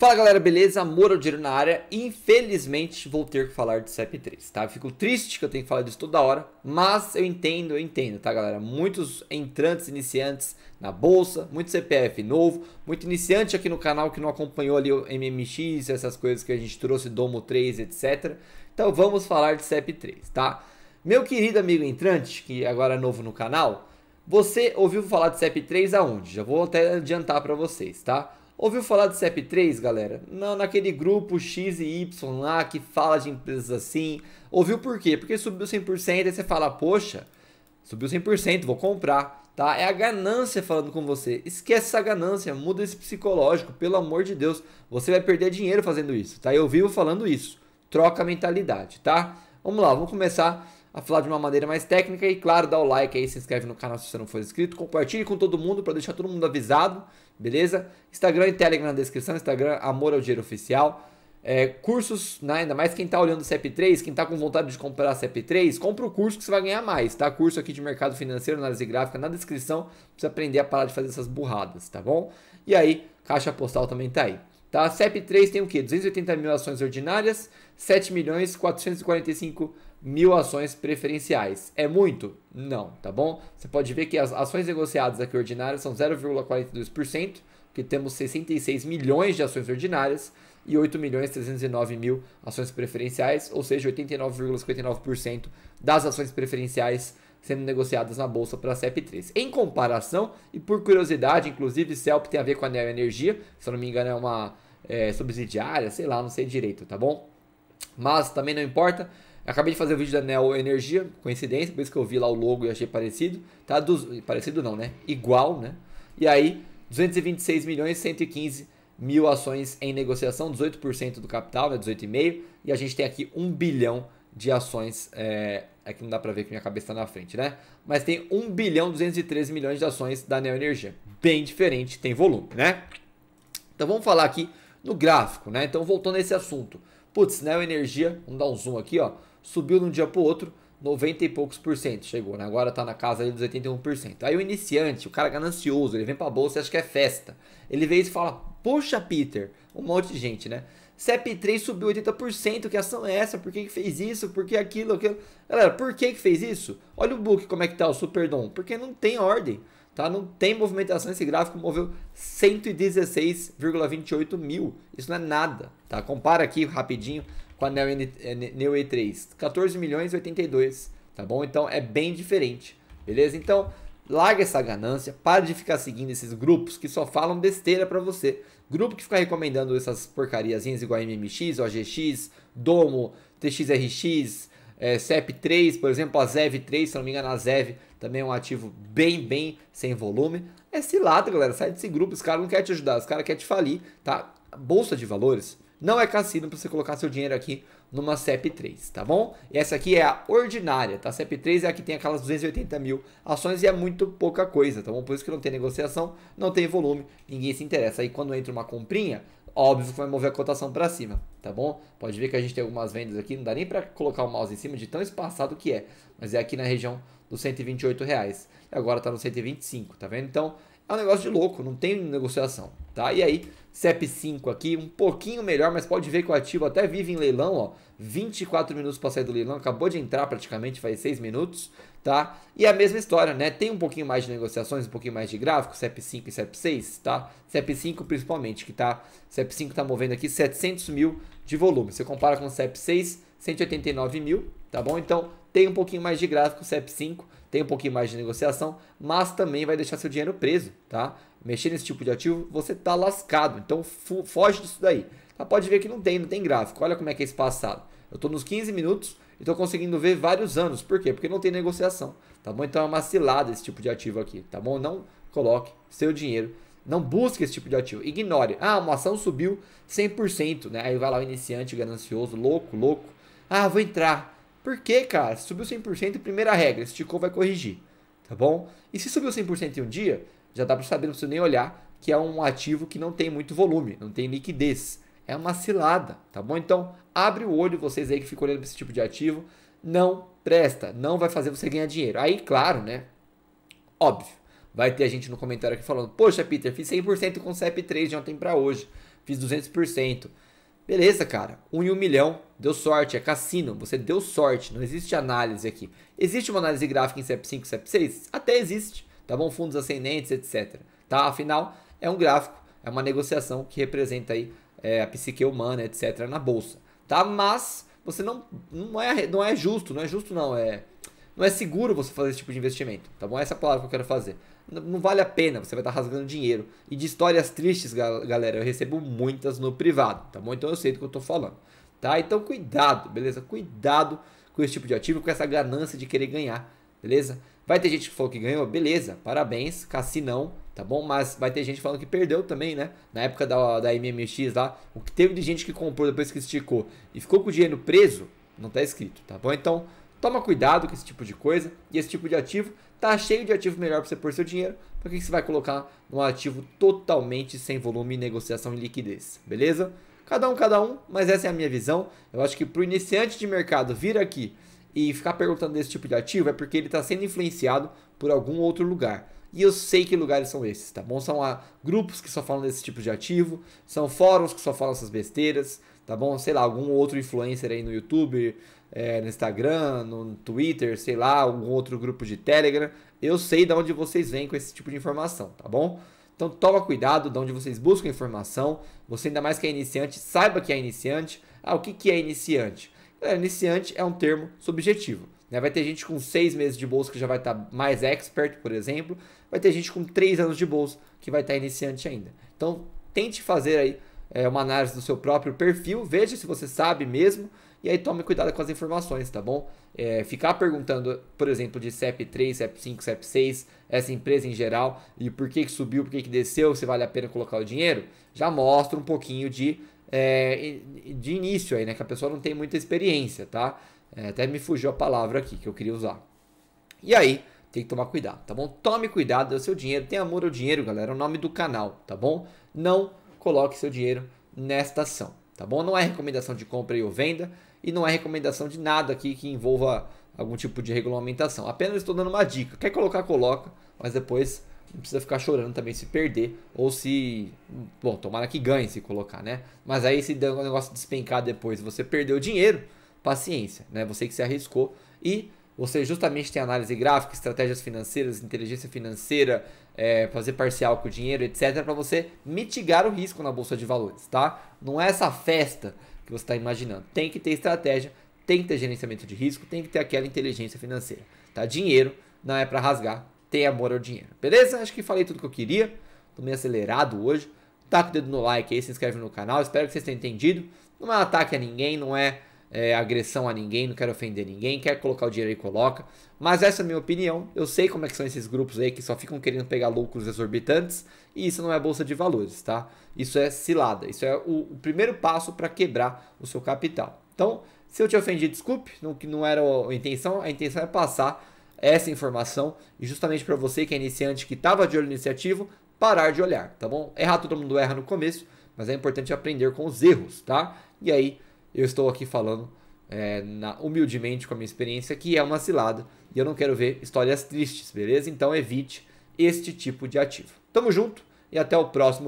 Fala galera, beleza? Amor ao dinheiro na área. Infelizmente vou ter que falar de CEP3, tá? fico triste que eu tenho que falar disso toda hora, mas eu entendo, eu entendo, tá galera? Muitos entrantes, iniciantes na bolsa, muito CPF novo, muito iniciante aqui no canal que não acompanhou ali o MMX, essas coisas que a gente trouxe, Domo 3, etc. Então vamos falar de CEP3, tá? Meu querido amigo entrante, que agora é novo no canal, você ouviu falar de CEP3 aonde? Já vou até adiantar para vocês, tá? Ouviu falar do CEP3, galera? Não, naquele grupo X e Y lá que fala de empresas assim. Ouviu por quê? Porque subiu 100% e você fala, poxa, subiu 100%, vou comprar. Tá? É a ganância falando com você. Esquece essa ganância, muda esse psicológico, pelo amor de Deus. Você vai perder dinheiro fazendo isso, tá? Eu vivo falando isso. Troca a mentalidade, tá? Vamos lá, vamos começar a falar de uma maneira mais técnica. E claro, dá o like aí, se inscreve no canal se você não for inscrito. Compartilhe com todo mundo para deixar todo mundo avisado, beleza? Instagram e Telegram na descrição. Instagram, Amor ao Dinheiro Oficial. É, cursos, né? ainda mais quem está olhando o CEP3, quem está com vontade de comprar CEP3, compra o curso que você vai ganhar mais, tá? Curso aqui de mercado financeiro, análise gráfica, na descrição, pra você aprender a parar de fazer essas burradas, tá bom? E aí, caixa postal também tá aí. Tá? CEP3 tem o quê? 280 mil ações ordinárias, 7 milhões 445 mil mil ações preferenciais. É muito? Não, tá bom? Você pode ver que as ações negociadas aqui ordinárias são 0,42%, que temos 66 milhões de ações ordinárias e 8 milhões 309 mil ações preferenciais, ou seja, 89,59% das ações preferenciais sendo negociadas na bolsa para a CEP3. Em comparação, e por curiosidade, inclusive, CELP tem a ver com a Neo Energia, se eu não me engano é uma é, subsidiária, sei lá, não sei direito, tá bom? Mas também não importa, Acabei de fazer o vídeo da Neo Energia, coincidência, por isso que eu vi lá o logo e achei parecido, tá? Dos, parecido não, né? Igual, né? E aí, 226 milhões 115 mil ações em negociação, 18% do capital, né? 18,5%. E a gente tem aqui 1 bilhão de ações. É, é que não dá para ver que minha cabeça tá na frente, né? Mas tem 1 bilhão 213 milhões de ações da Neo Energia. Bem diferente, tem volume, né? Então vamos falar aqui no gráfico, né? Então voltando a esse assunto. Putz, Neo Energia, vamos dar um zoom aqui, ó subiu de um dia para o outro 90 e poucos por cento, chegou, né? Agora está na casa ali dos 81%. Aí o iniciante, o cara ganancioso, é ele vem para a bolsa e acha que é festa. Ele vê isso e fala: "Poxa, Peter, um monte de gente, né? CEP3 subiu 80%, que ação é essa? Por que, que fez isso? Por que aquilo, aquilo? Galera, por que que fez isso? Olha o book como é que tá o Superdom, porque não tem ordem, tá? Não tem movimentação, esse gráfico moveu 116,28 mil. Isso não é nada, tá? Compara aqui rapidinho com a Neo, Neo E3? 14 milhões e 82, tá bom? Então é bem diferente, beleza? Então larga essa ganância, para de ficar seguindo esses grupos que só falam besteira para você. Grupo que fica recomendando essas porcariazinhas igual a MMX, OGX, Domo, TXRX, é, CEP3, por exemplo, a ZEV3, se não me engano, a ZEV também é um ativo bem, bem sem volume. É cilada, galera, sai desse grupo, os caras não querem te ajudar, os caras querem te falir, tá? A bolsa de valores não é cassino para você colocar seu dinheiro aqui numa CEP3, tá bom? E essa aqui é a ordinária, tá? CEP3 é a que tem aquelas 280 mil ações e é muito pouca coisa, tá bom? Por isso que não tem negociação, não tem volume, ninguém se interessa. Aí quando entra uma comprinha, óbvio que vai mover a cotação para cima, tá bom? Pode ver que a gente tem algumas vendas aqui, não dá nem para colocar o mouse em cima de tão espaçado que é, mas é aqui na região dos 128 reais. E agora tá no 125, tá vendo? Então é um negócio de louco, não tem negociação. Tá? E aí, CEP5 aqui, um pouquinho melhor, mas pode ver que o ativo até vive em leilão, ó, 24 minutos para sair do leilão, acabou de entrar praticamente, faz 6 minutos, tá? E a mesma história, né? Tem um pouquinho mais de negociações, um pouquinho mais de gráfico, CEP5 e CEP6, tá? CEP5 principalmente, que tá, CEP5 tá movendo aqui 700 mil de volume. Você compara com CEP6, 189 mil, tá bom? Então tem um pouquinho mais de gráfico, CEP5, tem um pouquinho mais de negociação, mas também vai deixar seu dinheiro preso, tá? Mexer nesse tipo de ativo, você tá lascado. Então foge disso daí. Tá? Pode ver que não tem, não tem gráfico. Olha como é que é esse passado. Eu estou nos 15 minutos e estou conseguindo ver vários anos. Por quê? Porque não tem negociação, tá bom? Então é uma cilada esse tipo de ativo aqui, tá bom? Não coloque seu dinheiro não busque esse tipo de ativo. Ignore. Ah, uma ação subiu 100%, né? Aí vai lá o iniciante ganancioso, louco, louco. Ah, vou entrar. Porque, cara, se subiu 100%, primeira regra, esticou, vai corrigir, tá bom? E se subiu 100% em um dia, já dá para saber, não precisa nem olhar, que é um ativo que não tem muito volume, não tem liquidez. É uma cilada, tá bom? Então, abre o olho vocês aí que ficam olhando para esse tipo de ativo, não presta, não vai fazer você ganhar dinheiro. Aí, claro, né? Óbvio. Vai ter gente no comentário aqui falando: "Poxa, Peter, fiz 100% com CEP3 de ontem para hoje, fiz 200%". Beleza, cara. Um em um milhão. Deu sorte. É cassino. Você deu sorte. Não existe análise aqui. Existe uma análise gráfica em CEP5, CEP6? Até existe. Tá bom? Fundos ascendentes, etc. Tá? Afinal, é um gráfico. É uma negociação que representa aí é, a psique humana, etc. na bolsa. Tá? Mas você não, não, é, não é justo. Não é justo, não. É, não é seguro você fazer esse tipo de investimento. Tá bom? Essa é a palavra que eu quero fazer não vale a pena, você vai estar rasgando dinheiro. E de histórias tristes, galera, eu recebo muitas no privado, tá bom? Então eu sei do que eu estou falando, tá? Então cuidado, beleza? Cuidado com esse tipo de ativo, com essa ganância de querer ganhar, beleza? Vai ter gente que falou que ganhou, beleza, parabéns, cassinão, tá bom? Mas vai ter gente falando que perdeu também, né? Na época da, da MMX lá, o que teve de gente que comprou depois que esticou e ficou com o dinheiro preso, não tá escrito, tá bom? Então, toma cuidado com esse tipo de coisa e esse tipo de ativo. Tá cheio de ativo melhor para você pôr seu dinheiro. Para que você vai colocar num ativo totalmente sem volume, negociação e liquidez, beleza? Cada um, cada um, mas essa é a minha visão. Eu acho que para o iniciante de mercado vir aqui e ficar perguntando desse tipo de ativo é porque ele está sendo influenciado por algum outro lugar. E eu sei que lugares são esses, tá bom? São ah, grupos que só falam desse tipo de ativo, são fóruns que só falam essas besteiras, tá bom? Sei lá, algum outro influencer aí no YouTube, é, no Instagram, no Twitter, sei lá, algum outro grupo de Telegram. Eu sei de onde vocês vêm com esse tipo de informação, tá bom? Então toma cuidado de onde vocês buscam informação. Você ainda mais que é iniciante, saiba que é iniciante. Ah, o que, que é iniciante? É, iniciante é um termo subjetivo. Né? Vai ter gente com seis meses de bolsa que já vai estar tá mais expert, por exemplo. Vai ter gente com três anos de bolsa que vai estar tá iniciante ainda. Então, tente fazer aí é, uma análise do seu próprio perfil, veja se você sabe mesmo. E aí tome cuidado com as informações, tá bom? É, ficar perguntando, por exemplo, de CEP 3, CEP 5, CEP 6, essa empresa em geral, e por que, que subiu, por que, que desceu, se vale a pena colocar o dinheiro, já mostra um pouquinho de, é, de início aí, né? Que a pessoa não tem muita experiência, tá? É, até me fugiu a palavra aqui que eu queria usar. E aí, tem que tomar cuidado, tá bom? Tome cuidado, é o seu dinheiro, tem amor ao dinheiro, galera, é o nome do canal, tá bom? Não coloque seu dinheiro nesta ação, tá bom? Não é recomendação de compra ou venda e não é recomendação de nada aqui que envolva algum tipo de regulamentação. Apenas estou dando uma dica. Quer colocar, coloca, mas depois não precisa ficar chorando também se perder ou se, bom, tomara que ganhe se colocar, né? Mas aí se der um negócio despencar depois, você perdeu o dinheiro, paciência, né? Você que se arriscou e você justamente tem análise gráfica, estratégias financeiras, inteligência financeira, é, fazer parcial com o dinheiro, etc, para você mitigar o risco na bolsa de valores, tá? Não é essa festa que você está imaginando. Tem que ter estratégia, tem que ter gerenciamento de risco, tem que ter aquela inteligência financeira, tá? Dinheiro não é para rasgar, tem amor ao dinheiro, beleza? Acho que falei tudo que eu queria, tô meio acelerado hoje. Tá com o dedo no like aí, se inscreve no canal, espero que vocês tenham entendido. Não é um ataque a ninguém, não é é, agressão a ninguém, não quero ofender ninguém, quer colocar o dinheiro aí, coloca. Mas essa é a minha opinião. Eu sei como é que são esses grupos aí que só ficam querendo pegar lucros exorbitantes e isso não é bolsa de valores, tá? Isso é cilada. Isso é o, o primeiro passo para quebrar o seu capital. Então, se eu te ofendi, desculpe, não, não era a intenção. A intenção é passar essa informação e justamente para você que é iniciante, que estava de olho no iniciativo, parar de olhar, tá bom? Errar todo mundo erra no começo, mas é importante aprender com os erros, tá? E aí eu estou aqui falando é, na, humildemente com a minha experiência que é uma cilada e eu não quero ver histórias tristes, beleza? Então evite este tipo de ativo. Tamo junto e até o próximo